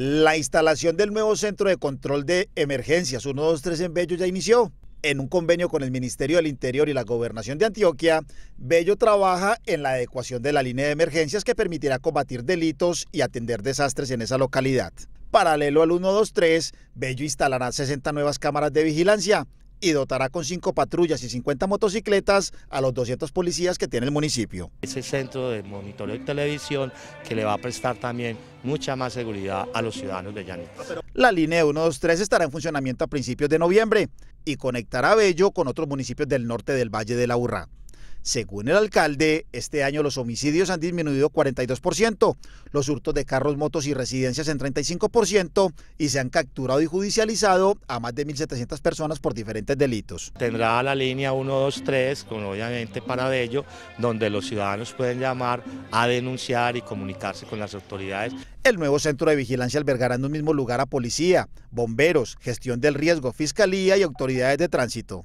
La instalación del nuevo centro de control de emergencias 123 en Bello ya inició. En un convenio con el Ministerio del Interior y la Gobernación de Antioquia, Bello trabaja en la adecuación de la línea de emergencias que permitirá combatir delitos y atender desastres en esa localidad. Paralelo al 123, Bello instalará 60 nuevas cámaras de vigilancia y dotará con cinco patrullas y 50 motocicletas a los 200 policías que tiene el municipio. Ese centro de monitoreo y televisión que le va a prestar también mucha más seguridad a los ciudadanos de La línea 123 estará en funcionamiento a principios de noviembre y conectará Bello con otros municipios del norte del Valle de la Urra. Según el alcalde, este año los homicidios han disminuido 42%, los hurtos de carros, motos y residencias en 35% y se han capturado y judicializado a más de 1.700 personas por diferentes delitos. Tendrá la línea 123, con obviamente para ello, donde los ciudadanos pueden llamar a denunciar y comunicarse con las autoridades. El nuevo centro de vigilancia albergará en un mismo lugar a policía, bomberos, gestión del riesgo, fiscalía y autoridades de tránsito.